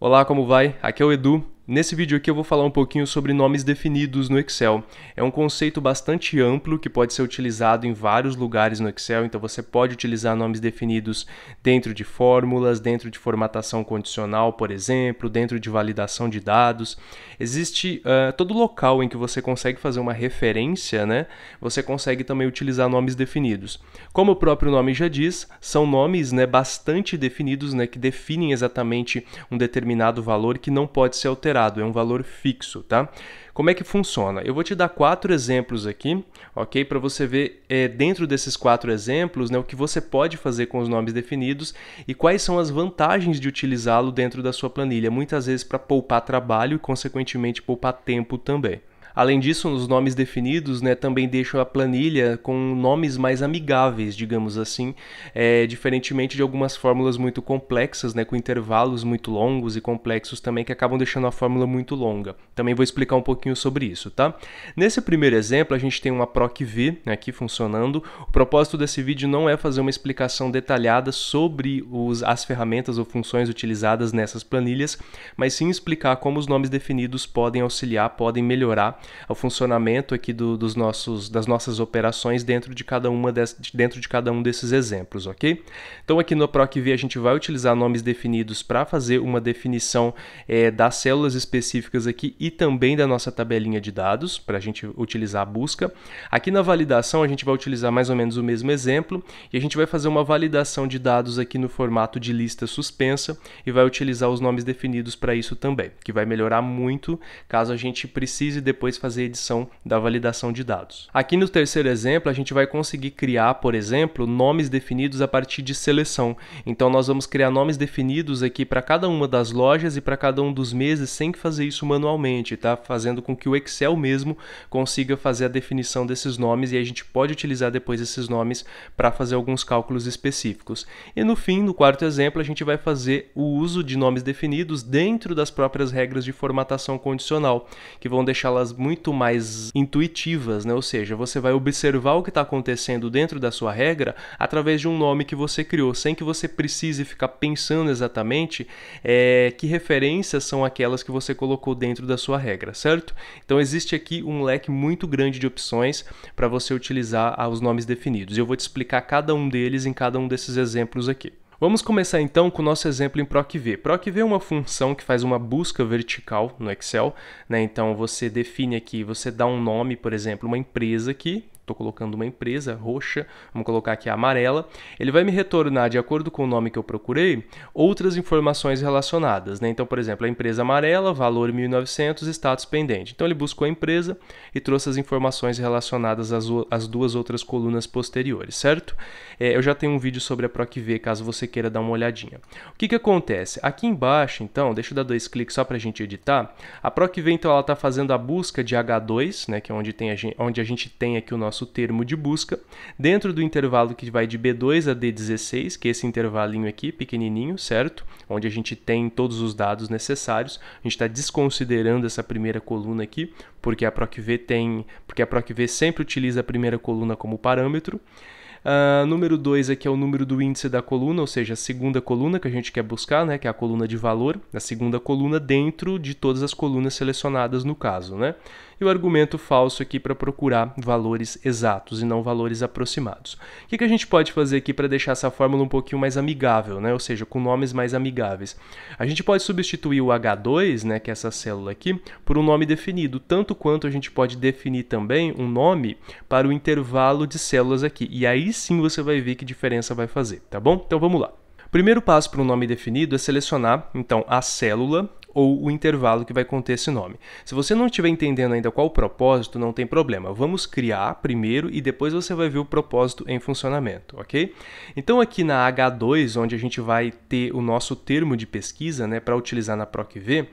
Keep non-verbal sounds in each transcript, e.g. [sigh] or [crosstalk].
Olá, como vai? Aqui é o Edu Nesse vídeo aqui eu vou falar um pouquinho sobre nomes definidos no Excel. É um conceito bastante amplo que pode ser utilizado em vários lugares no Excel, então você pode utilizar nomes definidos dentro de fórmulas, dentro de formatação condicional, por exemplo, dentro de validação de dados. Existe uh, todo local em que você consegue fazer uma referência, né? Você consegue também utilizar nomes definidos. Como o próprio nome já diz, são nomes né, bastante definidos, né, que definem exatamente um determinado valor que não pode ser alterado é um valor fixo, tá? Como é que funciona? Eu vou te dar quatro exemplos aqui, ok? Para você ver é, dentro desses quatro exemplos né, o que você pode fazer com os nomes definidos e quais são as vantagens de utilizá-lo dentro da sua planilha, muitas vezes para poupar trabalho e, consequentemente, poupar tempo também. Além disso, os nomes definidos né, também deixam a planilha com nomes mais amigáveis, digamos assim, é, diferentemente de algumas fórmulas muito complexas, né, com intervalos muito longos e complexos também, que acabam deixando a fórmula muito longa. Também vou explicar um pouquinho sobre isso, tá? Nesse primeiro exemplo, a gente tem uma PROC-V né, aqui funcionando. O propósito desse vídeo não é fazer uma explicação detalhada sobre os, as ferramentas ou funções utilizadas nessas planilhas, mas sim explicar como os nomes definidos podem auxiliar, podem melhorar ao funcionamento aqui do, dos nossos, das nossas operações dentro de, cada uma des, dentro de cada um desses exemplos, ok? Então aqui no PROCV a gente vai utilizar nomes definidos para fazer uma definição é, das células específicas aqui e também da nossa tabelinha de dados, para a gente utilizar a busca. Aqui na validação a gente vai utilizar mais ou menos o mesmo exemplo e a gente vai fazer uma validação de dados aqui no formato de lista suspensa e vai utilizar os nomes definidos para isso também, que vai melhorar muito caso a gente precise depois depois fazer a edição da validação de dados. Aqui no terceiro exemplo, a gente vai conseguir criar, por exemplo, nomes definidos a partir de seleção. Então nós vamos criar nomes definidos aqui para cada uma das lojas e para cada um dos meses sem que fazer isso manualmente, tá? Fazendo com que o Excel mesmo consiga fazer a definição desses nomes e a gente pode utilizar depois esses nomes para fazer alguns cálculos específicos. E no fim, no quarto exemplo, a gente vai fazer o uso de nomes definidos dentro das próprias regras de formatação condicional, que vão deixá-las muito mais intuitivas, né? Ou seja, você vai observar o que está acontecendo dentro da sua regra através de um nome que você criou, sem que você precise ficar pensando exatamente é, que referências são aquelas que você colocou dentro da sua regra, certo? Então existe aqui um leque muito grande de opções para você utilizar os nomes definidos. Eu vou te explicar cada um deles em cada um desses exemplos aqui. Vamos começar então com o nosso exemplo em PROCV. PROCV é uma função que faz uma busca vertical no Excel, né? Então você define aqui, você dá um nome, por exemplo, uma empresa aqui, estou colocando uma empresa roxa, vamos colocar aqui a amarela, ele vai me retornar, de acordo com o nome que eu procurei, outras informações relacionadas. Né? Então, por exemplo, a empresa amarela, valor 1.900, status pendente. Então, ele buscou a empresa e trouxe as informações relacionadas às, às duas outras colunas posteriores, certo? É, eu já tenho um vídeo sobre a PROCV, caso você queira dar uma olhadinha. O que, que acontece? Aqui embaixo, então, deixa eu dar dois cliques só para a gente editar. A PROCV, então, ela está fazendo a busca de H2, né, que é onde, tem a gente, onde a gente tem aqui o nosso nosso termo de busca, dentro do intervalo que vai de B2 a D16, que é esse intervalinho aqui, pequenininho, certo? Onde a gente tem todos os dados necessários. A gente está desconsiderando essa primeira coluna aqui, porque a PROCV tem, porque a PROCV sempre utiliza a primeira coluna como parâmetro. Uh, número 2 aqui é o número do índice da coluna, ou seja, a segunda coluna que a gente quer buscar, né, que é a coluna de valor, a segunda coluna dentro de todas as colunas selecionadas no caso. Né? E o argumento falso aqui para procurar valores exatos e não valores aproximados. O que, que a gente pode fazer aqui para deixar essa fórmula um pouquinho mais amigável, né? ou seja, com nomes mais amigáveis? A gente pode substituir o H2, né, que é essa célula aqui, por um nome definido, tanto quanto a gente pode definir também um nome para o intervalo de células aqui. E aí sim você vai ver que diferença vai fazer, tá bom? Então vamos lá. Primeiro passo para um nome definido é selecionar, então, a célula ou o intervalo que vai conter esse nome. Se você não estiver entendendo ainda qual o propósito, não tem problema. Vamos criar primeiro e depois você vai ver o propósito em funcionamento, ok? Então aqui na H2, onde a gente vai ter o nosso termo de pesquisa, né, para utilizar na PROC V,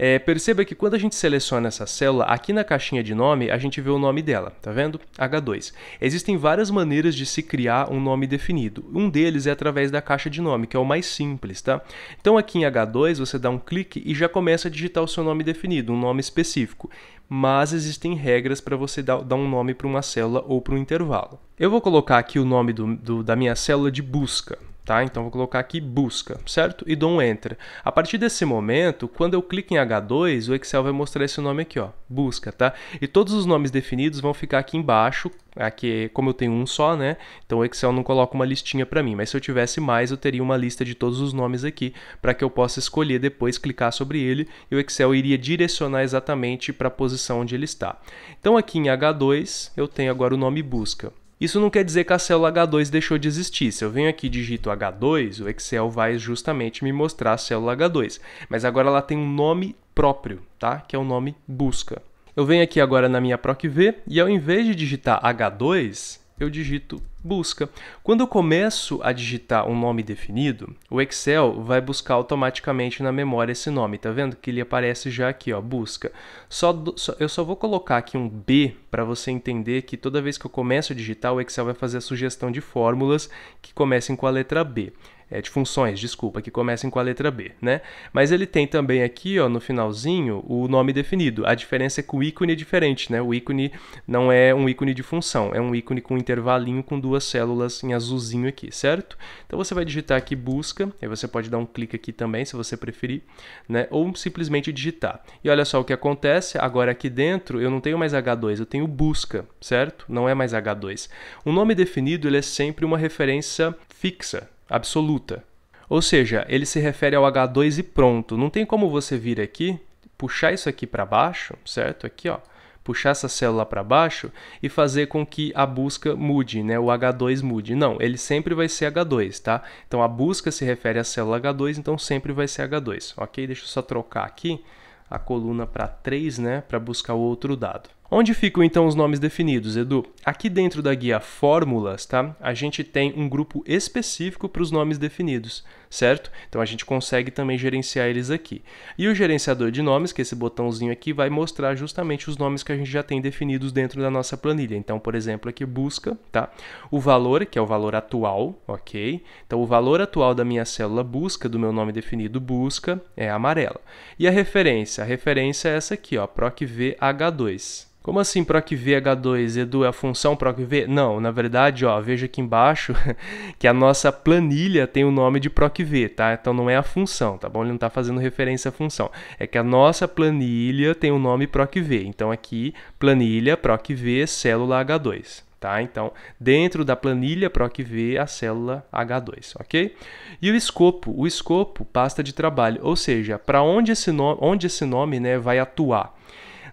é, perceba que quando a gente seleciona essa célula, aqui na caixinha de nome, a gente vê o nome dela, tá vendo? H2. Existem várias maneiras de se criar um nome definido. Um deles é através da caixa de nome, que é o mais simples, tá? Então aqui em H2 você dá um clique e já começa a digitar o seu nome definido, um nome específico. Mas existem regras para você dar, dar um nome para uma célula ou para um intervalo. Eu vou colocar aqui o nome do, do, da minha célula de busca. Tá? Então vou colocar aqui busca, certo? E dou um enter. A partir desse momento, quando eu clico em H2, o Excel vai mostrar esse nome aqui, ó, busca, tá? E todos os nomes definidos vão ficar aqui embaixo, aqui, como eu tenho um só, né? Então o Excel não coloca uma listinha para mim, mas se eu tivesse mais, eu teria uma lista de todos os nomes aqui para que eu possa escolher depois clicar sobre ele e o Excel iria direcionar exatamente para a posição onde ele está. Então aqui em H2, eu tenho agora o nome busca. Isso não quer dizer que a célula H2 deixou de existir. Se eu venho aqui e digito H2, o Excel vai justamente me mostrar a célula H2. Mas agora ela tem um nome próprio, tá? Que é o nome busca. Eu venho aqui agora na minha PROC V e ao invés de digitar H2, eu digito busca. Quando eu começo a digitar um nome definido, o Excel vai buscar automaticamente na memória esse nome, tá vendo? Que ele aparece já aqui, ó, busca. Só, do, só eu só vou colocar aqui um B para você entender que toda vez que eu começo a digitar, o Excel vai fazer a sugestão de fórmulas que comecem com a letra B é, de funções, desculpa, que comecem com a letra B, né? Mas ele tem também aqui, ó, no finalzinho, o nome definido. A diferença é que o ícone é diferente, né? O ícone não é um ícone de função, é um ícone com um intervalinho com duas células em azulzinho aqui, certo? Então você vai digitar aqui busca, aí você pode dar um clique aqui também, se você preferir, né? Ou simplesmente digitar. E olha só o que acontece, agora aqui dentro eu não tenho mais H2, eu tenho busca, certo? Não é mais H2. O nome definido ele é sempre uma referência fixa, absoluta. Ou seja, ele se refere ao H2 e pronto. Não tem como você vir aqui, puxar isso aqui para baixo, certo? Aqui, ó, puxar essa célula para baixo e fazer com que a busca mude, né? O H2 mude. Não, ele sempre vai ser H2, tá? Então a busca se refere à célula H2, então sempre vai ser H2, ok? Deixa eu só trocar aqui a coluna para 3, né, para buscar o outro dado. Onde ficam então os nomes definidos, Edu? Aqui dentro da guia Fórmulas, tá? A gente tem um grupo específico para os nomes definidos certo? Então a gente consegue também gerenciar eles aqui. E o gerenciador de nomes, que é esse botãozinho aqui, vai mostrar justamente os nomes que a gente já tem definidos dentro da nossa planilha. Então, por exemplo, aqui busca, tá? O valor, que é o valor atual, ok? Então, o valor atual da minha célula busca, do meu nome definido busca, é amarela. E a referência? A referência é essa aqui, ó, PROCVH2. Como assim PROCVH2, Edu, é a função PROCV? Não, na verdade, ó, veja aqui embaixo [laughs] que a nossa planilha tem o nome de proc que vê, tá? Então não é a função, tá bom? Ele não está fazendo referência à função. É que a nossa planilha tem o um nome PROCV. Então aqui, planilha PROCV célula H2. Tá? Então, dentro da planilha PROCV, a célula H2, ok? E o escopo, o escopo, pasta de trabalho, ou seja, para onde esse nome, onde esse nome né, vai atuar?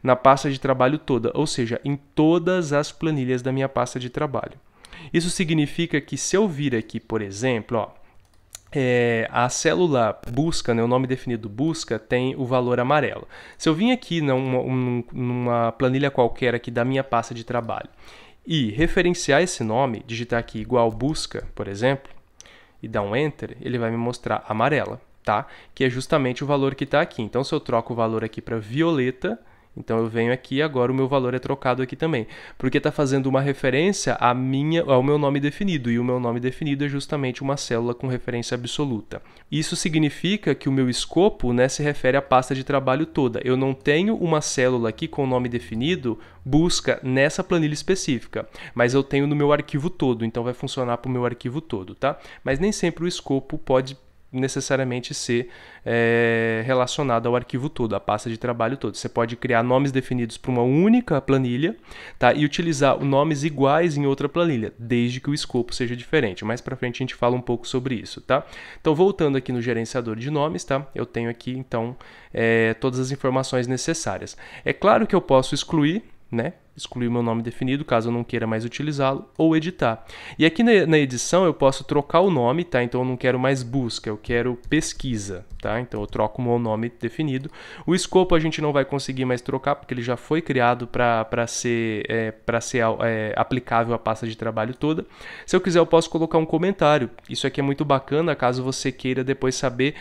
Na pasta de trabalho toda, ou seja, em todas as planilhas da minha pasta de trabalho. Isso significa que se eu vir aqui, por exemplo, ó, é, a célula busca, né, o nome definido busca, tem o valor amarelo. Se eu vim aqui numa, numa planilha qualquer aqui da minha pasta de trabalho e referenciar esse nome, digitar aqui igual busca, por exemplo, e dar um enter, ele vai me mostrar amarela, tá? Que é justamente o valor que está aqui. Então, se eu troco o valor aqui para violeta, então eu venho aqui agora o meu valor é trocado aqui também, porque está fazendo uma referência à minha, ao meu nome definido e o meu nome definido é justamente uma célula com referência absoluta. Isso significa que o meu escopo né, se refere à pasta de trabalho toda. Eu não tenho uma célula aqui com o nome definido busca nessa planilha específica, mas eu tenho no meu arquivo todo, então vai funcionar para o meu arquivo todo, tá? Mas nem sempre o escopo pode necessariamente ser é, relacionado ao arquivo todo, à pasta de trabalho todo. Você pode criar nomes definidos para uma única planilha tá? e utilizar nomes iguais em outra planilha, desde que o escopo seja diferente. Mais para frente a gente fala um pouco sobre isso. Tá? Então, voltando aqui no gerenciador de nomes, tá? eu tenho aqui então é, todas as informações necessárias. É claro que eu posso excluir né? excluir meu nome definido, caso eu não queira mais utilizá-lo, ou editar. E aqui na, na, edição eu posso trocar o nome, tá? Então eu não quero mais busca, eu quero pesquisa, tá? Então eu troco o meu nome definido. O escopo a gente não vai conseguir mais trocar, porque ele já foi criado para ser, é, pra ser é, aplicável à pasta de trabalho toda. Se eu quiser, eu posso colocar um comentário. Isso aqui é muito bacana, caso você queira depois saber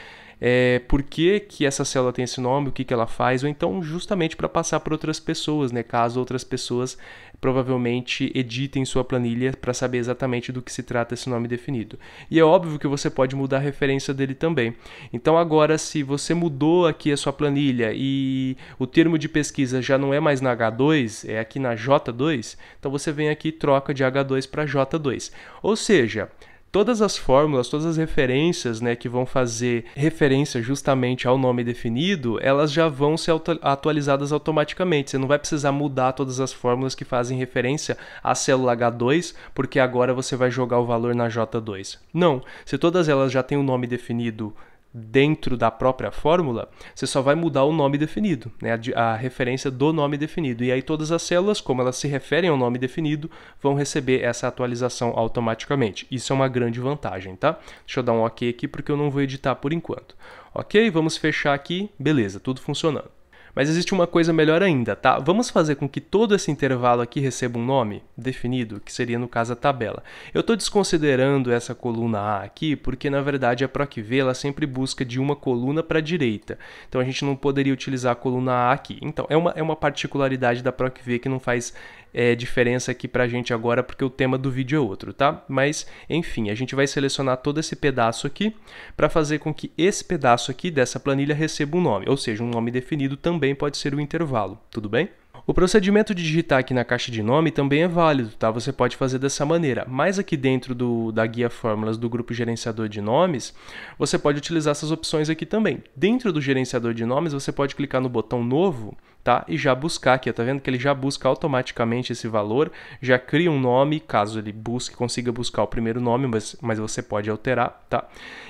é, por que, que essa célula tem esse nome, o que, que ela faz, ou então justamente para passar para outras pessoas, né? Caso outras pessoas provavelmente editem sua planilha para saber exatamente do que se trata esse nome definido. E é óbvio que você pode mudar a referência dele também. Então agora, se você mudou aqui a sua planilha e o termo de pesquisa já não é mais na H2, é aqui na J2, então você vem aqui e troca de H2 para J2. Ou seja, todas as fórmulas, todas as referências né, que vão fazer referência justamente ao nome definido, elas já vão ser atualizadas automaticamente. Você não vai precisar mudar todas as fórmulas que fazem referência à célula H2, porque agora você vai jogar o valor na J2. Não, se todas elas já têm o um nome definido dentro da própria fórmula, você só vai mudar o nome definido, né? a, a referência do nome definido. E aí todas as células, como elas se referem ao nome definido, vão receber essa atualização automaticamente. Isso é uma grande vantagem, tá? Deixa eu dar um OK aqui porque eu não vou editar por enquanto. Ok, vamos fechar aqui. Beleza, tudo funcionando. Mas existe uma coisa melhor ainda, tá? Vamos fazer com que todo esse intervalo aqui receba um nome definido, que seria no caso a tabela. Eu estou desconsiderando essa coluna A aqui, porque na verdade a PROC-V ela sempre busca de uma coluna para a direita. Então a gente não poderia utilizar a coluna A aqui. Então é uma, é uma particularidade da PROC-V que não faz é, diferença aqui para a gente agora, porque o tema do vídeo é outro, tá? Mas, enfim, a gente vai selecionar todo esse pedaço aqui para fazer com que esse pedaço aqui dessa planilha receba um nome, ou seja, um nome definido também pode ser o intervalo, tudo bem? O procedimento de digitar aqui na caixa de nome também é válido, tá? Você pode fazer dessa maneira. Mas aqui dentro do, da guia fórmulas do grupo gerenciador de nomes, você pode utilizar essas opções aqui também. Dentro do gerenciador de nomes, você pode clicar no botão novo, tá? E já buscar aqui, tá vendo que ele já busca automaticamente esse valor, já cria um nome, caso ele busque, consiga buscar o primeiro nome, mas, mas você pode alterar, tá?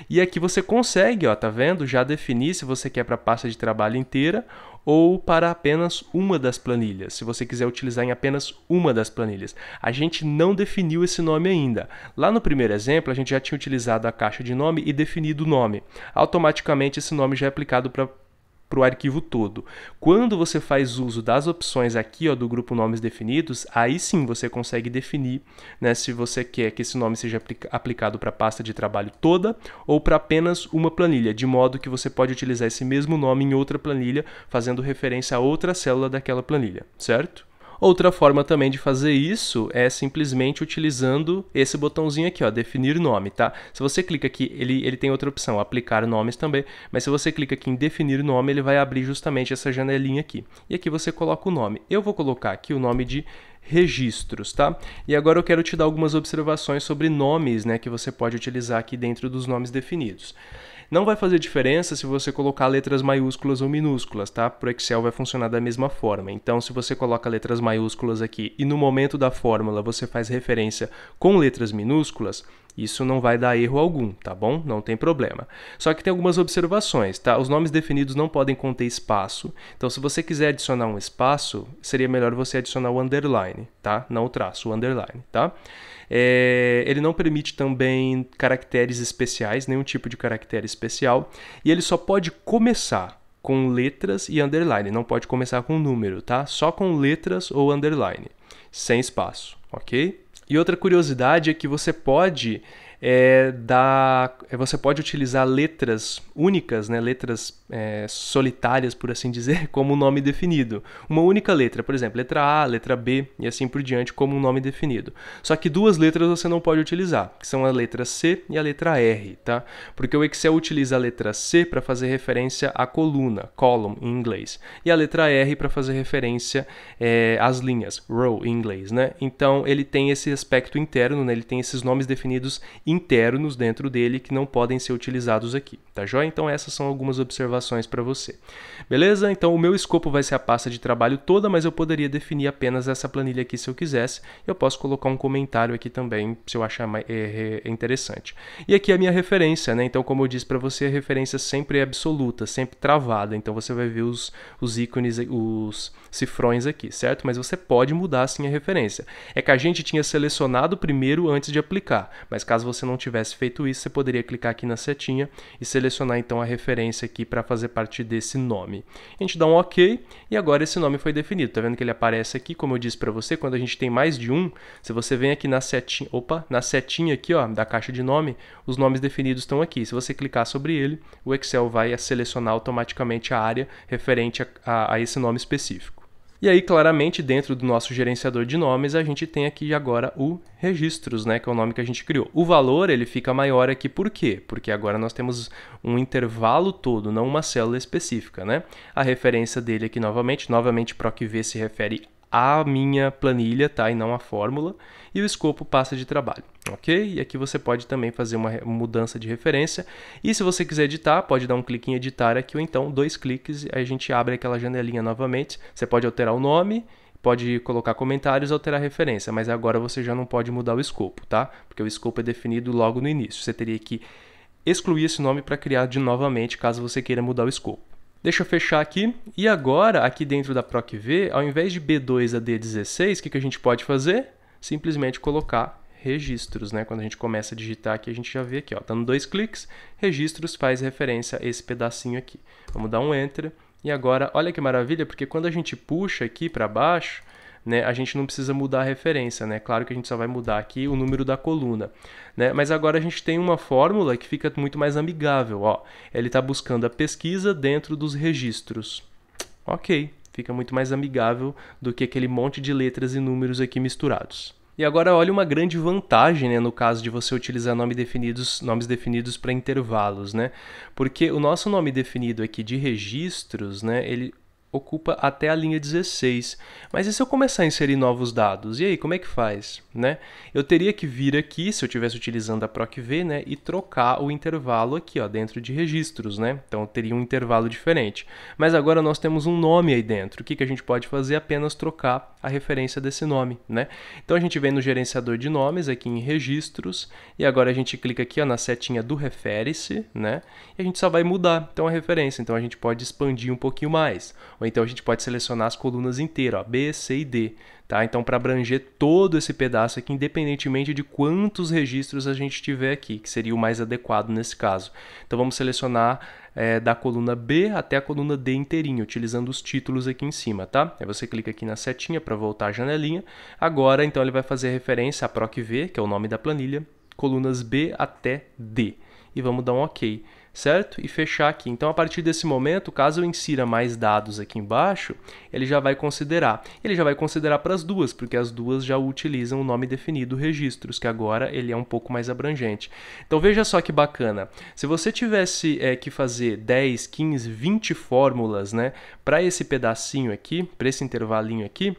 E aqui você consegue, ó, tá vendo? Já definir se você quer para pasta de trabalho inteira ou para apenas uma das planilhas, se você quiser utilizar em apenas uma das planilhas. A gente não definiu esse nome ainda. Lá no primeiro exemplo, a gente já tinha utilizado a caixa de nome e definido o nome. Automaticamente esse nome já é aplicado para para o arquivo todo. Quando você faz uso das opções aqui ó, do grupo nomes definidos, aí sim você consegue definir né, se você quer que esse nome seja aplicado para a pasta de trabalho toda ou para apenas uma planilha, de modo que você pode utilizar esse mesmo nome em outra planilha, fazendo referência a outra célula daquela planilha, certo? Outra forma também de fazer isso é simplesmente utilizando esse botãozinho aqui, ó, definir nome, tá? Se você clica aqui, ele, ele tem outra opção, aplicar nomes também, mas se você clica aqui em definir nome, ele vai abrir justamente essa janelinha aqui. E aqui você coloca o nome. Eu vou colocar aqui o nome de registros, tá? E agora eu quero te dar algumas observações sobre nomes, né, que você pode utilizar aqui dentro dos nomes definidos. Não vai fazer diferença se você colocar letras maiúsculas ou minúsculas, tá? Pro Excel vai funcionar da mesma forma. Então, se você coloca letras maiúsculas aqui e no momento da fórmula você faz referência com letras minúsculas, isso não vai dar erro algum, tá bom? Não tem problema. Só que tem algumas observações, tá? Os nomes definidos não podem conter espaço. Então, se você quiser adicionar um espaço, seria melhor você adicionar o underline, tá? Não o traço, o underline, tá? É, ele não permite também caracteres especiais, nenhum tipo de caractere especial. E ele só pode começar com letras e underline, não pode começar com número, tá? Só com letras ou underline, sem espaço, ok? E outra curiosidade é que você pode é, dar, é, você pode utilizar letras únicas, né? Letras é, solitárias, por assim dizer, [laughs] como um nome definido. Uma única letra, por exemplo, letra A, letra B e assim por diante, como um nome definido. Só que duas letras você não pode utilizar, que são a letra C e a letra R, tá? Porque o Excel utiliza a letra C para fazer referência à coluna, column em inglês, e a letra R para fazer referência é, às linhas, row em inglês, né? Então ele tem esse aspecto interno, né? ele tem esses nomes definidos internos dentro dele que não podem ser utilizados aqui, tá joia? Então essas são algumas observações observações para você. Beleza? Então o meu escopo vai ser a pasta de trabalho toda, mas eu poderia definir apenas essa planilha aqui se eu quisesse. Eu posso colocar um comentário aqui também se eu achar é, interessante. E aqui é a minha referência, né? Então, como eu disse para você, a referência sempre é absoluta, sempre travada. Então você vai ver os, os ícones, os cifrões aqui, certo? Mas você pode mudar sim a referência. É que a gente tinha selecionado primeiro antes de aplicar, mas caso você não tivesse feito isso, você poderia clicar aqui na setinha e selecionar então a referência aqui para fazer parte desse nome. A gente dá um OK e agora esse nome foi definido. Tá vendo que ele aparece aqui, como eu disse para você, quando a gente tem mais de um, se você vem aqui na setinha, opa, na setinha aqui, ó, da caixa de nome, os nomes definidos estão aqui. Se você clicar sobre ele, o Excel vai selecionar automaticamente a área referente a, a, a esse nome específico. E aí, claramente, dentro do nosso gerenciador de nomes, a gente tem aqui agora o registros, né, que é o nome que a gente criou. O valor, ele fica maior aqui por quê? Porque agora nós temos um intervalo todo, não uma célula específica, né? A referência dele aqui novamente, novamente PROC V se refere à minha planilha, tá? E não à fórmula e o escopo passa de trabalho, ok? E aqui você pode também fazer uma mudança de referência. E se você quiser editar, pode dar um clique em editar aqui ou então dois cliques, e a gente abre aquela janelinha novamente. Você pode alterar o nome pode colocar comentários, alterar referência, mas agora você já não pode mudar o escopo, tá? Porque o escopo é definido logo no início. Você teria que excluir esse nome para criar de novamente, caso você queira mudar o escopo. Deixa eu fechar aqui. E agora, aqui dentro da PROC V, ao invés de B2 a D16, o que, que a gente pode fazer? simplesmente colocar registros, né? Quando a gente começa a digitar aqui, a gente já vê aqui, ó, dando tá dois cliques, registros faz referência a esse pedacinho aqui. Vamos dar um enter e agora, olha que maravilha, porque quando a gente puxa aqui para baixo, né, a gente não precisa mudar a referência, né? Claro que a gente só vai mudar aqui o número da coluna, né? Mas agora a gente tem uma fórmula que fica muito mais amigável, ó. Ele está buscando a pesquisa dentro dos registros. Ok. Fica muito mais amigável do que aquele monte de letras e números aqui misturados. E agora olha uma grande vantagem né, no caso de você utilizar nome definidos, nomes definidos para intervalos, né? Porque o nosso nome definido aqui de registros, né, ele ocupa até a linha 16. Mas e se eu começar a inserir novos dados? E aí, como é que faz? Né? Eu teria que vir aqui, se eu estivesse utilizando a PROC-V, né, e trocar o intervalo aqui ó, dentro de registros. Né? Então, teria um intervalo diferente. Mas agora nós temos um nome aí dentro. O que, que a gente pode fazer? Apenas trocar a referência desse nome. Né? Então, a gente vem no gerenciador de nomes, aqui em registros, e agora a gente clica aqui ó, na setinha do refere-se, né? e a gente só vai mudar então a referência. Então, a gente pode expandir um pouquinho mais ou então a gente pode selecionar as colunas inteiras, ó, B, C e D. Tá? Então, para abranger todo esse pedaço aqui, independentemente de quantos registros a gente tiver aqui, que seria o mais adequado nesse caso. Então, vamos selecionar é, da coluna B até a coluna D inteirinho, utilizando os títulos aqui em cima, tá? Aí você clica aqui na setinha para voltar a janelinha. Agora, então, ele vai fazer referência a PROC V, que é o nome da planilha, colunas B até D. E vamos dar um OK certo? E fechar aqui. Então, a partir desse momento, caso eu insira mais dados aqui embaixo, ele já vai considerar. Ele já vai considerar para as duas, porque as duas já utilizam o nome definido registros, que agora ele é um pouco mais abrangente. Então, veja só que bacana. Se você tivesse é, que fazer 10, 15, 20 fórmulas né, para esse pedacinho aqui, para esse intervalinho aqui,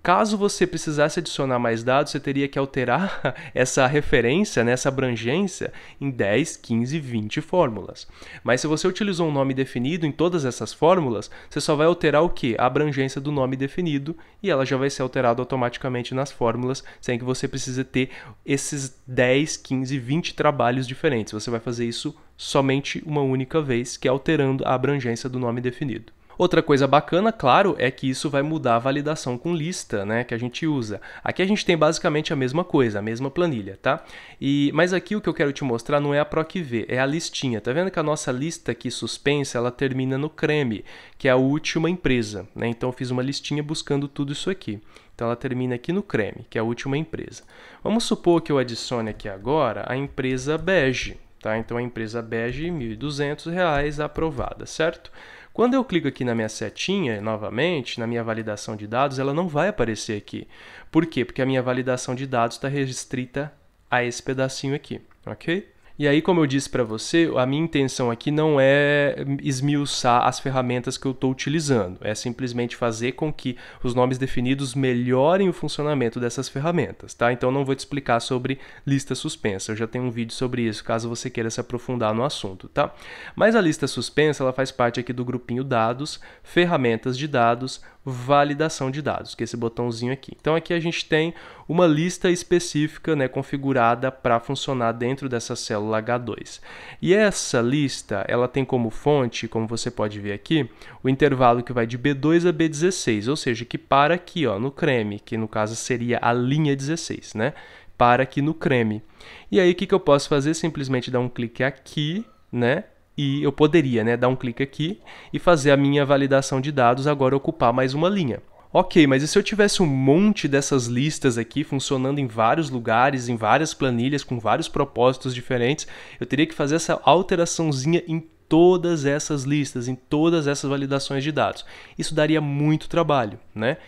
Caso você precisasse adicionar mais dados, você teria que alterar [laughs] essa referência, né, essa abrangência, em 10, 15, 20 fórmulas. Mas se você utilizou um nome definido em todas essas fórmulas, você só vai alterar o que? A abrangência do nome definido e ela já vai ser alterada automaticamente nas fórmulas, sem que você precise ter esses 10, 15, 20 trabalhos diferentes. Você vai fazer isso somente uma única vez, que é alterando a abrangência do nome definido. Outra coisa bacana, claro, é que isso vai mudar a validação com lista, né, que a gente usa. Aqui a gente tem basicamente a mesma coisa, a mesma planilha, tá? E mas aqui o que eu quero te mostrar não é a PROCV, é a listinha. Tá vendo que a nossa lista aqui suspensa, ela termina no creme, que é a última empresa, né? Então eu fiz uma listinha buscando tudo isso aqui. Então ela termina aqui no creme, que é a última empresa. Vamos supor que eu adicione aqui agora a empresa bege, tá? Então a empresa bege R$ 1.200 aprovada, certo? Quando eu clico aqui na minha setinha, novamente, na minha validação de dados, ela não vai aparecer aqui. Por quê? Porque a minha validação de dados está restrita a esse pedacinho aqui, ok? E aí, como eu disse para você, a minha intenção aqui não é esmiuçar as ferramentas que eu estou utilizando, é simplesmente fazer com que os nomes definidos melhorem o funcionamento dessas ferramentas, tá? Então não vou te explicar sobre lista suspensa, eu já tenho um vídeo sobre isso, caso você queira se aprofundar no assunto, tá? Mas a lista suspensa, ela faz parte aqui do grupinho dados, ferramentas de dados, validação de dados, que é esse botãozinho aqui. Então aqui a gente tem uma lista específica né, configurada para funcionar dentro dessa célula H2. E essa lista ela tem como fonte, como você pode ver aqui, o intervalo que vai de B2 a B16, ou seja, que para aqui ó, no creme, que no caso seria a linha 16, né? Para aqui no creme. E aí o que, que eu posso fazer? Simplesmente dar um clique aqui, né? e eu poderia né, dar um clique aqui e fazer a minha validação de dados agora ocupar mais uma linha. Ok, mas e se eu tivesse um monte dessas listas aqui funcionando em vários lugares, em várias planilhas, com vários propósitos diferentes, eu teria que fazer essa alteraçãozinha em todas essas listas, em todas essas validações de dados. Isso daria muito trabalho, né?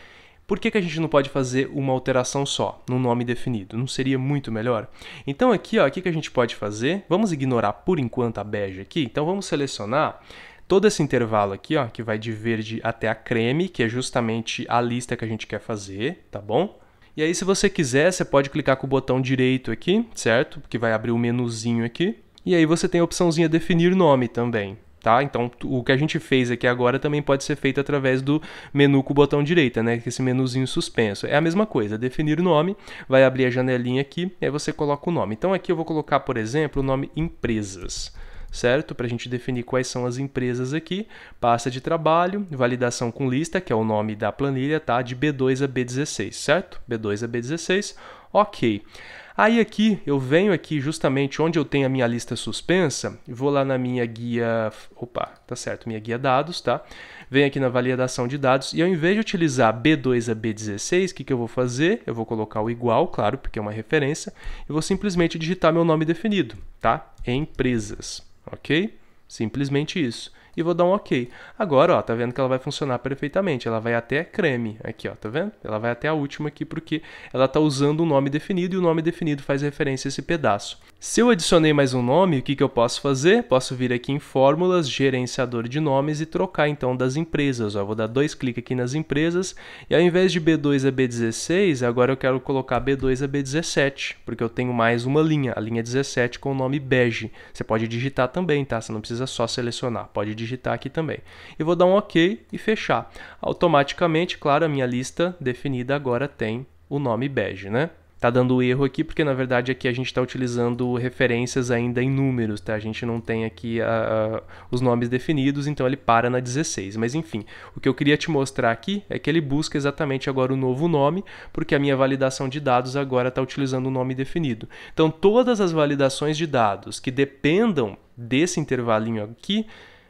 Por que, que a gente não pode fazer uma alteração só, num nome definido? Não seria muito melhor? Então aqui, ó, o que, que a gente pode fazer? Vamos ignorar por enquanto a bege aqui, então vamos selecionar todo esse intervalo aqui, ó, que vai de verde até a creme, que é justamente a lista que a gente quer fazer, tá bom? E aí, se você quiser, você pode clicar com o botão direito aqui, certo? Que vai abrir o um menuzinho aqui. E aí você tem a opçãozinha definir nome também tá? Então, o que a gente fez aqui agora também pode ser feito através do menu com o botão direita, né? Esse menuzinho suspenso. É a mesma coisa, definir o nome, vai abrir a janelinha aqui, e aí você coloca o nome. Então, aqui eu vou colocar, por exemplo, o nome empresas certo? Para a gente definir quais são as empresas aqui. Pasta de trabalho, validação com lista, que é o nome da planilha, tá? De B2 a B16, certo? B2 a B16, ok. Aí aqui eu venho aqui justamente onde eu tenho a minha lista suspensa, vou lá na minha guia, opa, tá certo, minha guia dados, tá? Venho aqui na validação de dados e ao invés de utilizar B2 a B16, o que, que eu vou fazer? Eu vou colocar o igual, claro, porque é uma referência, eu vou simplesmente digitar meu nome definido, tá? Empresas, ok? Simplesmente isso e vou dar um OK. Agora, ó, tá vendo que ela vai funcionar perfeitamente. Ela vai até creme aqui, ó, tá vendo? Ela vai até a última aqui porque ela tá usando um nome definido e o nome definido faz referência a esse pedaço. Se eu adicionei mais um nome, o que, que eu posso fazer? Posso vir aqui em Fórmulas, Gerenciador de Nomes e trocar então das empresas. Eu vou dar dois cliques aqui nas empresas e ao invés de B2 a B16, agora eu quero colocar B2 a B17, porque eu tenho mais uma linha, a linha 17 com o nome bege. Você pode digitar também, tá? Você não precisa só selecionar, pode digitar aqui também. E vou dar um OK e fechar. Automaticamente, claro, a minha lista definida agora tem o nome bege, né? tá dando erro aqui, porque na verdade aqui a gente está utilizando referências ainda em números, tá? A gente não tem aqui a, os nomes definidos, então ele para na 16. Mas enfim, o que eu queria te mostrar aqui é que ele busca exatamente agora o novo nome, porque a minha validação de dados agora está utilizando o nome definido. Então todas as validações de dados que dependam desse intervalinho aqui,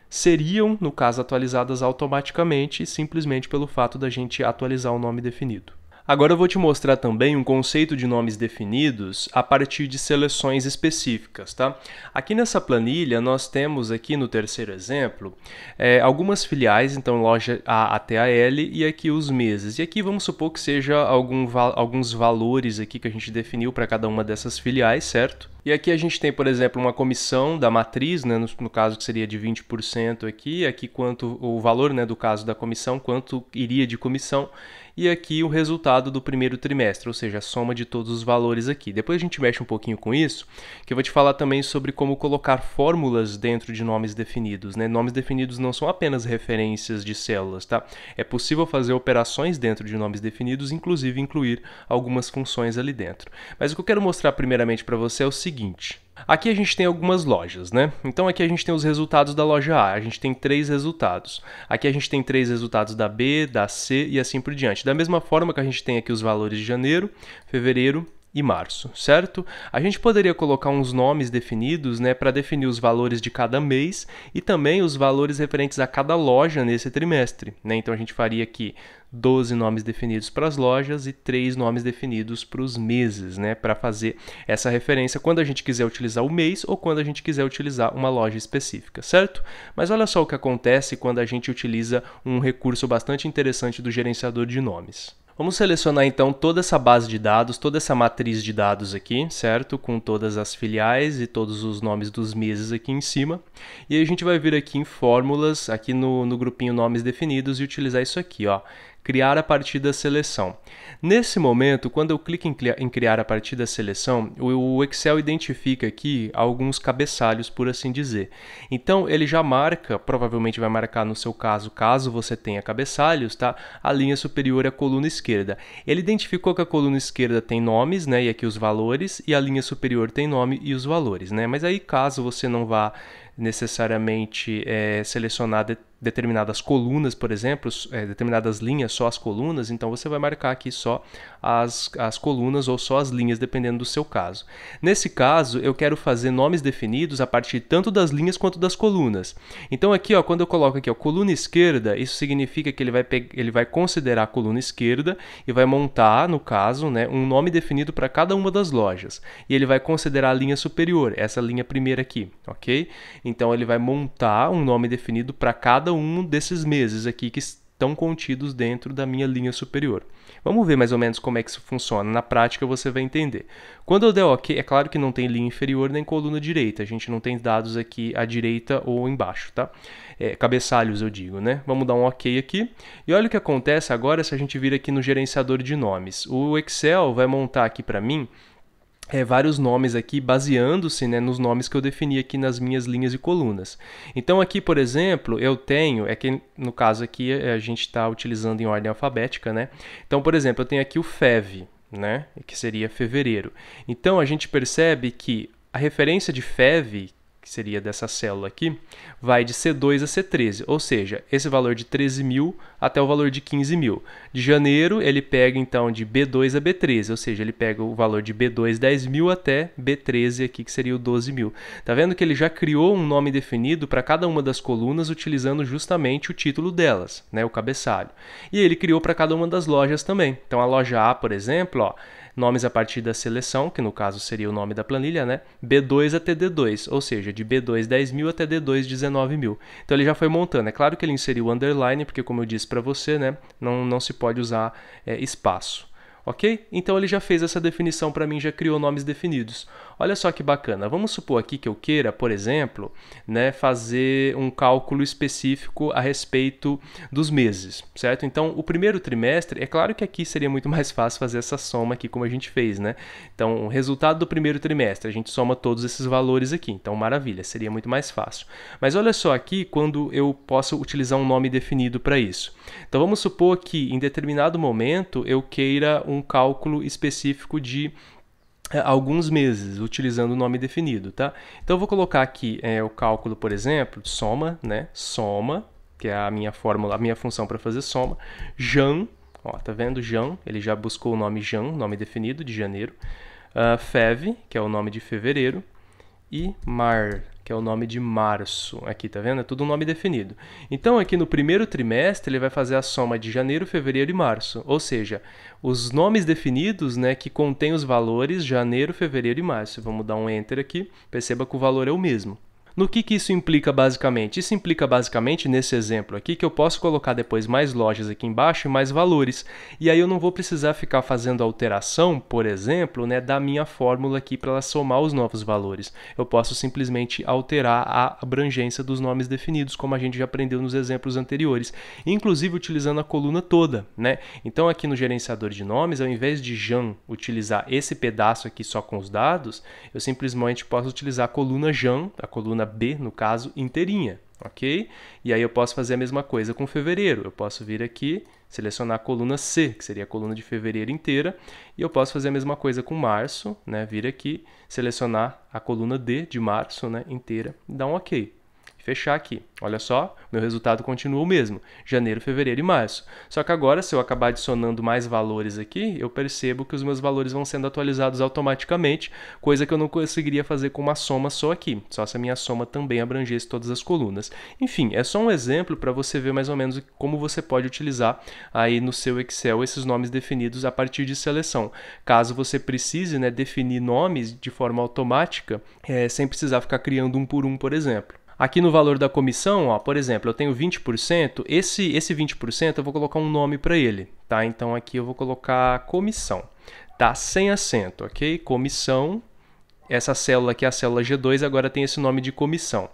seriam, no caso, atualizadas automaticamente, simplesmente pelo fato da gente atualizar o nome definido. Agora eu vou te mostrar também um conceito de nomes definidos a partir de seleções específicas, tá? Aqui nessa planilha nós temos aqui no terceiro exemplo é, algumas filiais, então loja A até a L e aqui os meses. E aqui vamos supor que seja algum, alguns valores aqui que a gente definiu para cada uma dessas filiais, certo? E aqui a gente tem, por exemplo, uma comissão da matriz, né, no, no, caso que seria de 20% aqui, aqui quanto o valor né, do caso da comissão, quanto iria de comissão, e aqui o resultado do primeiro trimestre, ou seja, a soma de todos os valores aqui. Depois a gente mexe um pouquinho com isso, que eu vou te falar também sobre como colocar fórmulas dentro de nomes definidos. Né? Nomes definidos não são apenas referências de células, tá? É possível fazer operações dentro de nomes definidos, inclusive incluir algumas funções ali dentro. Mas o que eu quero mostrar primeiramente para você é o seguinte. Aqui a gente tem algumas lojas, né? Então aqui a gente tem os resultados da loja A, a gente tem três resultados. Aqui a gente tem três resultados da B, da C e assim por diante. Da mesma forma que a gente tem aqui os valores de janeiro, fevereiro e março, certo? A gente poderia colocar uns nomes definidos, né, para definir os valores de cada mês e também os valores referentes a cada loja nesse trimestre, né? Então a gente faria aqui 12 nomes definidos para as lojas e 3 nomes definidos para os meses, né, para fazer essa referência quando a gente quiser utilizar o mês ou quando a gente quiser utilizar uma loja específica, certo? Mas olha só o que acontece quando a gente utiliza um recurso bastante interessante do gerenciador de nomes. Vamos selecionar então toda essa base de dados, toda essa matriz de dados aqui, certo? Com todas as filiais e todos os nomes dos meses aqui em cima. E a gente vai vir aqui em fórmulas, aqui no, no grupinho nomes definidos e utilizar isso aqui, ó criar a partir da seleção. Nesse momento, quando eu clico em criar a partir da seleção, o Excel identifica aqui alguns cabeçalhos, por assim dizer. Então, ele já marca, provavelmente vai marcar no seu caso, caso você tenha cabeçalhos, tá? A linha superior e é a coluna esquerda. Ele identificou que a coluna esquerda tem nomes, né? E aqui os valores, e a linha superior tem nome e os valores, né? Mas aí, caso você não vá necessariamente é, selecionar de, determinadas colunas, por exemplo, é, determinadas linhas, só as colunas, então você vai marcar aqui só as, as colunas ou só as linhas, dependendo do seu caso. Nesse caso, eu quero fazer nomes definidos a partir tanto das linhas quanto das colunas. Então aqui, ó, quando eu coloco aqui, a coluna esquerda, isso significa que ele vai, ele vai considerar a coluna esquerda e vai montar, no caso, né, um nome definido para cada uma das lojas. E ele vai considerar a linha superior, essa linha primeira aqui, ok? Então ele vai montar um nome definido para cada um desses meses aqui que estão contidos dentro da minha linha superior. Vamos ver mais ou menos como é que isso funciona. Na prática você vai entender. Quando eu der OK, é claro que não tem linha inferior nem coluna direita. A gente não tem dados aqui à direita ou embaixo, tá? É, cabeçalhos eu digo, né? Vamos dar um OK aqui. E olha o que acontece agora se a gente vir aqui no gerenciador de nomes. O Excel vai montar aqui para mim é, vários nomes aqui, baseando-se né, nos nomes que eu defini aqui nas minhas linhas e colunas. Então, aqui, por exemplo, eu tenho, é que no caso aqui é, a gente está utilizando em ordem alfabética, né? Então, por exemplo, eu tenho aqui o FEV, né? Que seria fevereiro. Então, a gente percebe que a referência de FEV, que seria dessa célula aqui, vai de C2 a C13, ou seja, esse valor de 13 mil até o valor de 15 mil. De janeiro, ele pega então de B2 a B13, ou seja, ele pega o valor de B2, 10 mil, até B13 aqui, que seria o 12 mil. Tá vendo que ele já criou um nome definido para cada uma das colunas, utilizando justamente o título delas, né, o cabeçalho. E ele criou para cada uma das lojas também. Então, a loja A, por exemplo, ó, nomes a partir da seleção, que no caso seria o nome da planilha, né? B2 até D2, ou seja, de B2 10.000 até D2 19.000. Então ele já foi montando. É claro que ele inseriu o underline, porque como eu disse para você, né? Não, não se pode usar é, espaço. Ok? Então ele já fez essa definição para mim, já criou nomes definidos. Olha só que bacana. Vamos supor aqui que eu queira, por exemplo, né, fazer um cálculo específico a respeito dos meses, certo? Então, o primeiro trimestre, é claro que aqui seria muito [laughs] mais fácil fazer essa soma aqui como a gente fez, né? Então, o resultado do primeiro trimestre, a gente soma todos esses valores aqui. Então, maravilha, seria muito mais fácil. Mas olha só aqui quando eu posso utilizar um nome definido para isso. Então, vamos supor que em determinado momento eu queira um cálculo específico de é, alguns meses, utilizando o nome definido, tá? Então, eu vou colocar aqui é, o cálculo, por exemplo, soma, né? Soma, que é a minha fórmula, a minha função para fazer soma. Jan, ó, tá vendo? Jan, ele já buscou o nome Jan, nome definido, de janeiro. Uh, Fev, que é o nome de fevereiro. E Mar, que é o nome de março. Aqui, tá vendo? É tudo um nome definido. Então, aqui no primeiro trimestre, ele vai fazer a soma de janeiro, fevereiro e março. Ou seja, os nomes definidos né, que contêm os valores janeiro, fevereiro e março. Vamos dar um Enter aqui. Perceba que o valor é o mesmo. No que, que isso implica basicamente? Isso implica basicamente nesse exemplo aqui que eu posso colocar depois mais lojas aqui embaixo e mais valores. E aí eu não vou precisar ficar fazendo alteração, por exemplo, né, da minha fórmula aqui para ela somar os novos valores. Eu posso simplesmente alterar a abrangência dos nomes definidos, como a gente já aprendeu nos exemplos anteriores, inclusive utilizando a coluna toda. Né? Então aqui no gerenciador de nomes, ao invés de Jan utilizar esse pedaço aqui só com os dados, eu simplesmente posso utilizar a coluna Jan, a coluna semana B, no caso, inteirinha, ok? E aí eu posso fazer a mesma coisa com fevereiro. Eu posso vir aqui, selecionar a coluna C, que seria a coluna de fevereiro inteira, e eu posso fazer a mesma coisa com março, né? Vir aqui, selecionar a coluna D de março, né, inteira, e dar um OK fechar aqui. Olha só, meu resultado continua o mesmo, janeiro, fevereiro e março. Só que agora, se eu acabar adicionando mais valores aqui, eu percebo que os meus valores vão sendo atualizados automaticamente, coisa que eu não conseguiria fazer com uma soma só aqui, só se a minha soma também abrangesse todas as colunas. Enfim, é só um exemplo para você ver mais ou menos como você pode utilizar aí no seu Excel esses nomes definidos a partir de seleção. Caso você precise né, definir nomes de forma automática, é, sem precisar ficar criando um por um, por exemplo. Aqui no valor da comissão, ó, por exemplo, eu tenho 20%, esse, esse 20% eu vou colocar um nome para ele, tá? Então aqui eu vou colocar comissão, tá? Sem acento, ok? Comissão, essa célula aqui, é a célula G2, agora tem esse nome de comissão.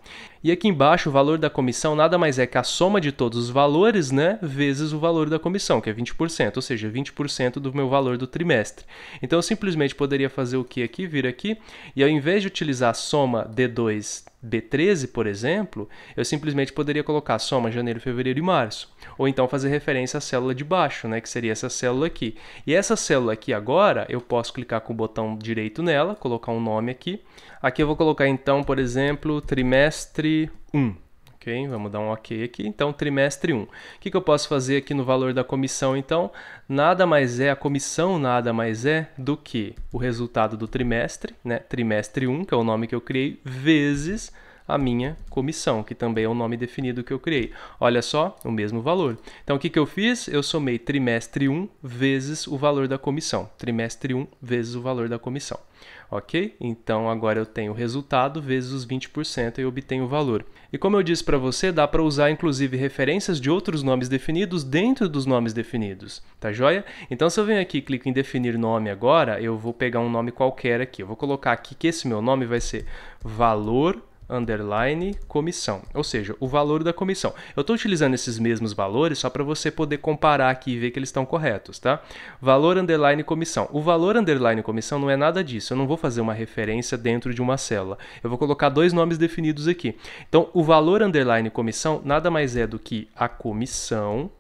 E aqui embaixo, o valor da comissão nada mais é que a soma de todos os valores, né, vezes o valor da comissão, que é 20%, ou seja, 20% do meu valor do trimestre. Então eu simplesmente poderia fazer o que aqui? Vir aqui, e ao invés de utilizar a soma D2 B13, por exemplo, eu simplesmente poderia colocar soma janeiro, fevereiro e março. Ou então fazer referência à célula de baixo, né, que seria essa célula aqui. E essa célula aqui agora, eu posso clicar com o botão direito nela, colocar um nome aqui. Aqui eu vou colocar então, por exemplo, trimestre trimestre 1. Ok, vamos dar um ok aqui. Então, trimestre 1. O que, que eu posso fazer aqui no valor da comissão, então? Nada mais é, a comissão nada mais é do que o resultado do trimestre, né? Trimestre 1, que é o nome que eu criei, vezes a minha comissão, que também é o nome definido que eu criei. Olha só, o mesmo valor. Então, o que, que eu fiz? Eu somei trimestre 1 vezes o valor da comissão. Trimestre 1 vezes o valor da comissão ok? Então agora eu tenho o resultado vezes os 20% e obtenho o valor. E como eu disse para você, dá para usar inclusive referências de outros nomes definidos dentro dos nomes definidos, tá joia? Então se eu venho aqui e clico em definir nome agora, eu vou pegar um nome qualquer aqui. Eu vou colocar aqui que esse meu nome vai ser valor underline comissão, ou seja, o valor da comissão. Eu estou utilizando esses mesmos valores só para você poder comparar aqui e ver que eles estão corretos, tá? Valor underline comissão. O valor underline comissão não é nada disso, eu não vou fazer uma referência dentro de uma célula. Eu vou colocar dois nomes definidos aqui. Então, o valor underline comissão nada mais é do que a comissão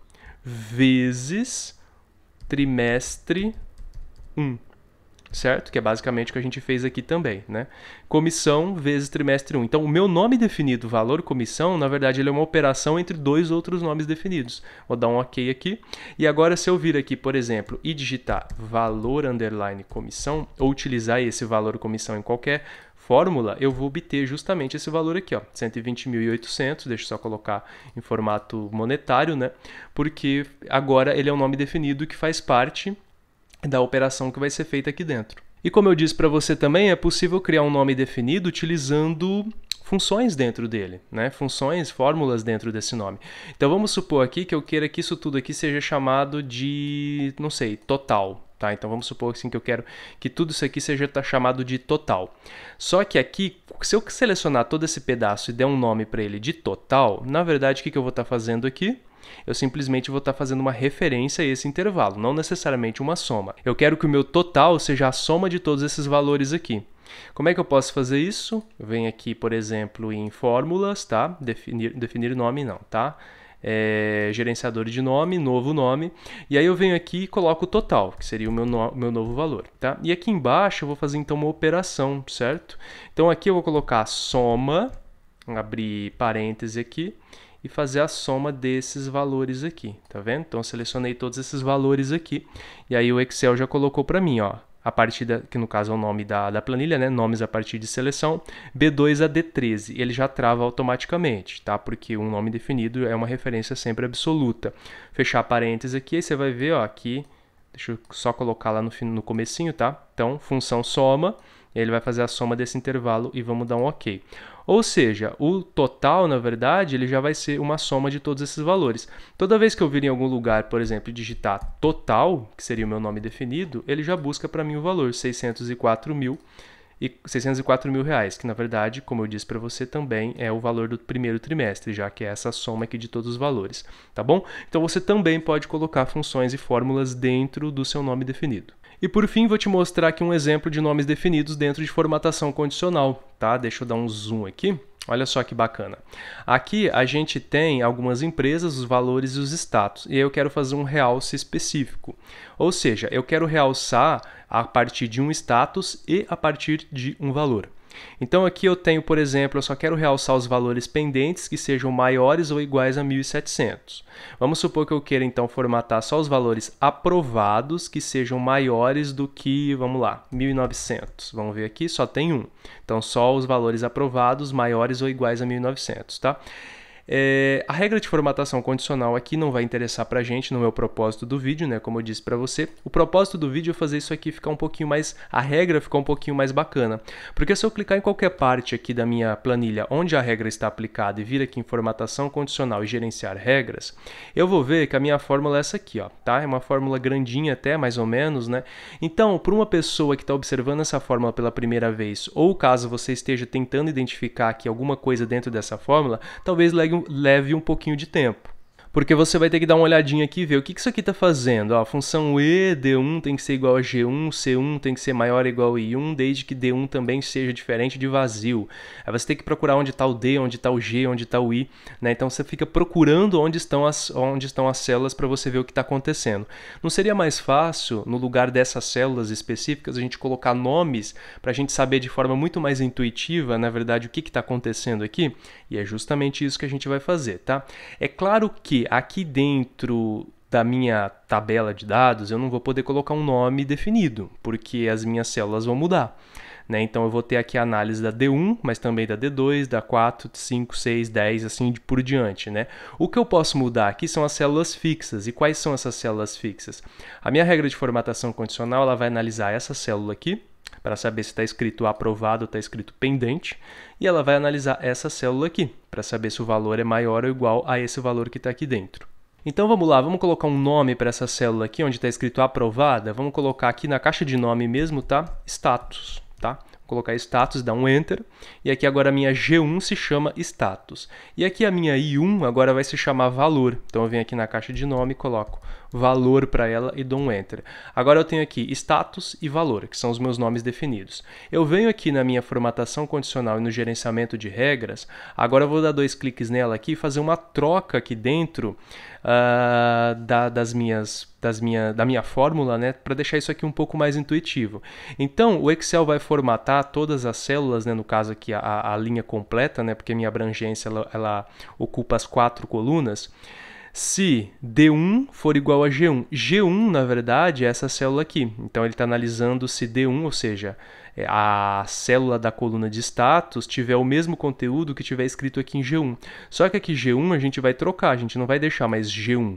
vezes trimestre 1 certo? Que é basicamente o que a gente fez aqui também, né? Comissão vezes trimestre 1. Então, o meu nome definido, valor comissão, na verdade, ele é uma operação entre dois outros nomes definidos. Vou dar um OK aqui. E agora, se eu vir aqui, por exemplo, e digitar valor underline comissão, ou utilizar esse valor comissão em qualquer fórmula, eu vou obter justamente esse valor aqui, ó, 120.800, deixa eu só colocar em formato monetário, né? Porque agora ele é um nome definido que faz parte da operação que vai ser feita aqui dentro. E como eu disse para você também, é possível criar um nome definido utilizando funções dentro dele, né? Funções, fórmulas dentro desse nome. Então vamos supor aqui que eu queira que isso tudo aqui seja chamado de, não sei, total, tá? Então vamos supor assim que eu quero que tudo isso aqui seja chamado de total. Só que aqui, se eu selecionar todo esse pedaço e der um nome para ele de total, na verdade o que, eu vou estar tá fazendo aqui? eu simplesmente vou estar tá fazendo uma referência a esse intervalo, não necessariamente uma soma. Eu quero que o meu total seja a soma de todos esses valores aqui. Como é que eu posso fazer isso? Vem venho aqui, por exemplo, em fórmulas, tá? Definir, definir nome não, tá? É, gerenciador de nome, novo nome, e aí eu venho aqui e coloco o total, que seria o meu, no, meu novo valor, tá? E aqui embaixo eu vou fazer então uma operação, certo? Então aqui eu vou colocar soma, abrir parêntese aqui, e fazer a soma desses valores aqui, tá vendo? Então, eu selecionei todos esses valores aqui, e aí o Excel já colocou para mim, ó, a partir da, que no caso é o nome da, da planilha, né? Nomes a partir de seleção, B2 a D13. Ele já trava automaticamente, tá? Porque um nome definido é uma referência sempre absoluta. Fechar parênteses aqui, aí você vai ver, ó, aqui, deixa eu só colocar lá no, no comecinho, tá? Então, função soma, ele vai fazer a soma desse intervalo e vamos dar um OK. Ou seja, o total, na verdade, ele já vai ser uma soma de todos esses valores. Toda vez que eu vir em algum lugar, por exemplo, digitar total, que seria o meu nome definido, ele já busca para mim o valor 604 mil e 604 mil reais, que na verdade, como eu disse para você, também é o valor do primeiro trimestre, já que é essa soma aqui de todos os valores, tá bom? Então você também pode colocar funções e fórmulas dentro do seu nome definido. E por fim, vou te mostrar aqui um exemplo de nomes definidos dentro de formatação condicional, tá? Deixa eu dar um zoom aqui. Olha só que bacana. Aqui a gente tem algumas empresas, os valores e os status, e eu quero fazer um realce específico. Ou seja, eu quero realçar a partir de um status e a partir de um valor. Então aqui eu tenho, por exemplo, eu só quero realçar os valores pendentes que sejam maiores ou iguais a 1.700. Vamos supor que eu queira então formatar só os valores aprovados que sejam maiores do que, vamos lá, 1.900. Vamos ver aqui, só tem um. Então só os valores aprovados maiores ou iguais a 1.900, tá? É, a regra de formatação condicional aqui não vai interessar pra gente, não é o propósito do vídeo, né? Como eu disse para você. O propósito do vídeo é fazer isso aqui ficar um pouquinho mais. A regra ficar um pouquinho mais bacana. Porque se eu clicar em qualquer parte aqui da minha planilha onde a regra está aplicada e vir aqui em formatação condicional e gerenciar regras, eu vou ver que a minha fórmula é essa aqui, ó, tá? É uma fórmula grandinha até, mais ou menos, né? Então, para uma pessoa que está observando essa fórmula pela primeira vez, ou caso você esteja tentando identificar aqui alguma coisa dentro dessa fórmula, talvez legue leve um pouquinho de tempo porque você vai ter que dar uma olhadinha aqui e ver o que, que isso aqui está fazendo. Ó, a função E, D1 tem que ser igual a G1, C1 tem que ser maior ou igual a I1, desde que D1 também seja diferente de vazio. Aí você tem que procurar onde está o D, onde está o G, onde está o I. Né? Então você fica procurando onde estão as, onde estão as células para você ver o que está acontecendo. Não seria mais fácil, no lugar dessas células específicas, a gente colocar nomes para a gente saber de forma muito mais intuitiva, na verdade, o que está acontecendo aqui? E é justamente isso que a gente vai fazer, tá? É claro que aqui dentro da minha tabela de dados eu não vou poder colocar um nome definido, porque as minhas células vão mudar. Né? Então eu vou ter aqui a análise da D1, mas também da D2, da 4, 5, 6, 10, assim por diante. Né? O que eu posso mudar aqui são as células fixas. E quais são essas células fixas? A minha regra de formatação condicional ela vai analisar essa célula aqui, para saber se está escrito aprovado ou está escrito pendente, e ela vai analisar essa célula aqui, para saber se o valor é maior ou igual a esse valor que está aqui dentro. Então vamos lá, vamos colocar um nome para essa célula aqui, onde está escrito aprovada, vamos colocar aqui na caixa de nome mesmo, tá? Status, tá? colocar status, dar um enter, e aqui agora a minha G1 se chama status. E aqui a minha I1 agora vai se chamar valor. Então eu venho aqui na caixa de nome e coloco valor para ela e dou um enter. Agora eu tenho aqui status e valor, que são os meus nomes definidos. Eu venho aqui na minha formatação condicional e no gerenciamento de regras, agora eu vou dar dois cliques nela aqui e fazer uma troca aqui dentro uh, da, das minhas das minha, da minha fórmula, né, para deixar isso aqui um pouco mais intuitivo. Então, o Excel vai formatar todas as células, né, no caso aqui a, a linha completa, né, porque minha abrangência ela, ela ocupa as quatro colunas se D1 for igual a G1. G1, na verdade, é essa célula aqui. Então, ele está analisando se D1, ou seja, é, a célula da coluna de status, tiver o mesmo conteúdo que tiver escrito aqui em G1. Só que aqui G1 a gente vai trocar, a gente não vai deixar mais G1.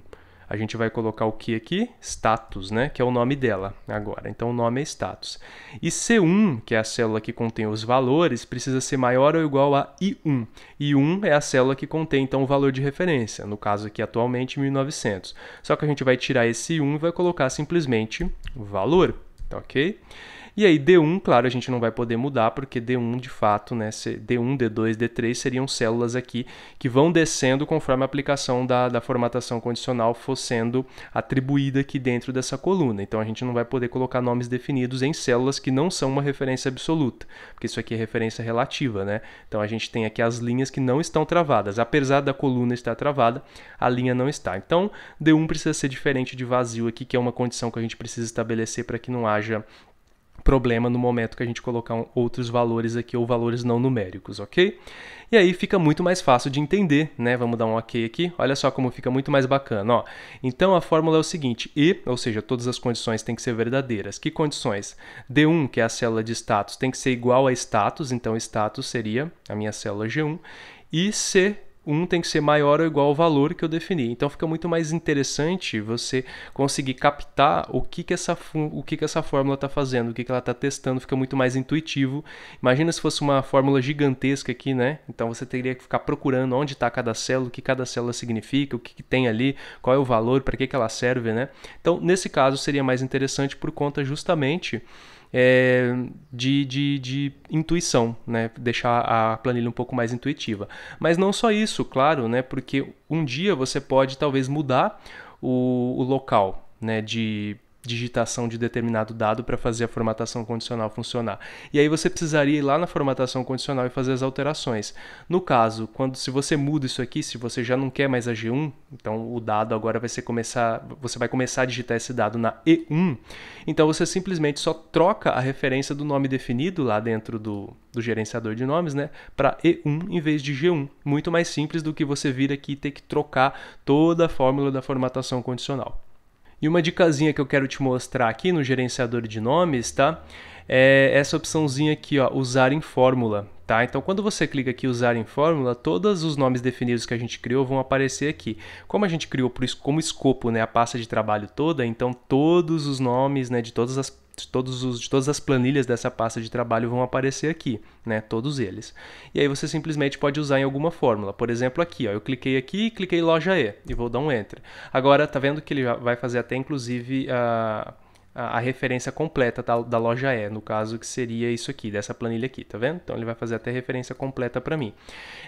A gente vai colocar o que aqui? Status, né? Que é o nome dela agora. Então o nome é status. E C1, que é a célula que contém os valores, precisa ser maior ou igual a I1. I1 é a célula que contém então o valor de referência, no caso aqui atualmente 1900. Só que a gente vai tirar esse 1 e vai colocar simplesmente valor, tá ok? E aí D1, claro, a gente não vai poder mudar, porque D1 de fato, né, D1, D2, D3 seriam células aqui que vão descendo conforme a aplicação da, da formatação condicional for sendo atribuída aqui dentro dessa coluna. Então a gente não vai poder colocar nomes definidos em células que não são uma referência absoluta, porque isso aqui é referência relativa, né? Então a gente tem aqui as linhas que não estão travadas. Apesar da coluna estar travada, a linha não está. Então D1 precisa ser diferente de vazio aqui, que é uma condição que a gente precisa estabelecer para que não haja problema no momento que a gente colocar outros valores aqui ou valores não numéricos, ok? E aí fica muito mais fácil de entender, né? Vamos dar um ok aqui. Olha só como fica muito mais bacana, ó. Então a fórmula é o seguinte: E, ou seja, todas as condições têm que ser verdadeiras. Que condições? D1, que é a célula de status, tem que ser igual a status, então status seria a minha célula G1. E C, um tem que ser maior ou igual ao valor que eu defini. Então fica muito mais interessante você conseguir captar o que, que, essa, o que, que essa fórmula está fazendo, o que, que ela está testando, fica muito mais intuitivo. Imagina se fosse uma fórmula gigantesca aqui, né? Então você teria que ficar procurando onde está cada célula, o que cada célula significa, o que, que tem ali, qual é o valor, para que, que ela serve, né? Então nesse caso seria mais interessante por conta justamente é, de, de, de, intuição, né? deixar a planilha um pouco mais intuitiva. Mas não só isso, claro, né? porque um dia você pode talvez mudar o, o local né? de digitação de determinado dado para fazer a formatação condicional funcionar. E aí você precisaria ir lá na formatação condicional e fazer as alterações. No caso, quando se você muda isso aqui, se você já não quer mais a G1, então o dado agora vai ser começar, você vai começar a digitar esse dado na E1. Então você simplesmente só troca a referência do nome definido lá dentro do, do gerenciador de nomes, né, para E1 em vez de G1. Muito mais simples do que você vir aqui e ter que trocar toda a fórmula da formatação condicional. E uma dicasinha que eu quero te mostrar aqui no gerenciador de nomes, tá? É essa opçãozinha aqui, ó, usar em fórmula, tá? Então quando você clica aqui usar em fórmula, todos os nomes definidos que a gente criou vão aparecer aqui. Como a gente criou por, como escopo, né, a pasta de trabalho toda, então todos os nomes, né, de todas as todos os, todas as planilhas dessa pasta de trabalho vão aparecer aqui, né? Todos eles. E aí você simplesmente pode usar em alguma fórmula. Por exemplo, aqui, ó, eu cliquei aqui e cliquei loja E e vou dar um enter. Agora, tá vendo que ele vai fazer até inclusive a uh, a, referência completa da, da, loja E, no caso que seria isso aqui, dessa planilha aqui, tá vendo? Então ele vai fazer até referência completa para mim.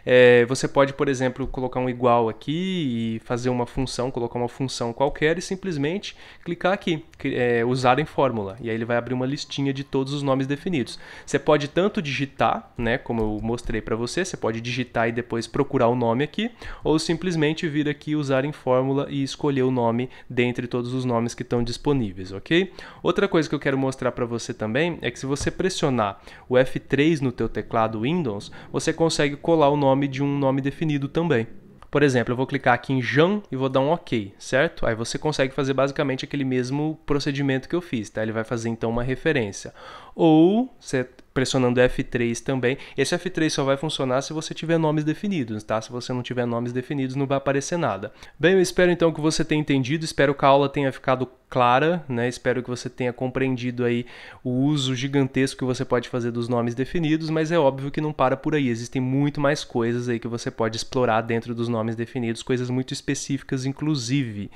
É, você pode, por exemplo, colocar um igual aqui e fazer uma função, colocar uma função qualquer e simplesmente clicar aqui, é, usar em fórmula, e aí ele vai abrir uma listinha de todos os nomes definidos. Você pode tanto digitar, né, como eu mostrei para você, você pode digitar e depois procurar o nome aqui, ou simplesmente vir aqui usar em fórmula e escolher o nome dentre todos os nomes que estão disponíveis, ok? Outra coisa que eu quero mostrar para você também é que se você pressionar o F3 no teu teclado Windows, você consegue colar o nome de um nome definido também. Por exemplo, eu vou clicar aqui em Jean e vou dar um OK, certo? Aí você consegue fazer basicamente aquele mesmo procedimento que eu fiz, tá? Ele vai fazer então uma referência. Ou você pressionando F3 também. Esse F3 só vai funcionar se você tiver nomes definidos, tá? Se você não tiver nomes definidos, não vai aparecer nada. Bem, eu espero então que você tenha entendido, espero que a aula tenha ficado clara, né? Espero que você tenha compreendido aí o uso gigantesco que você pode fazer dos nomes definidos, mas é óbvio que não para por aí, existem muito mais coisas aí que você pode explorar dentro dos nomes definidos, coisas muito específicas inclusive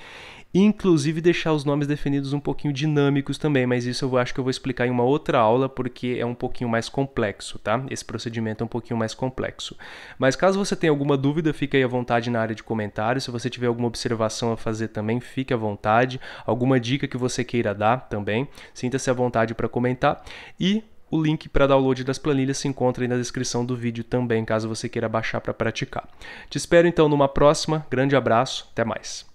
inclusive deixar os nomes definidos um pouquinho dinâmicos também, mas isso eu acho que eu vou explicar em uma outra aula porque é um pouquinho mais complexo, tá? Esse procedimento é um pouquinho mais complexo. Mas caso você tenha alguma dúvida, fique aí à vontade na área de comentários. Se você tiver alguma observação a fazer também, fique à vontade. Alguma dica que você queira dar também, sinta-se à vontade para comentar. E o link para download das planilhas se encontra aí na descrição do vídeo também, caso você queira baixar para praticar. Te espero então numa próxima. Grande abraço, até mais.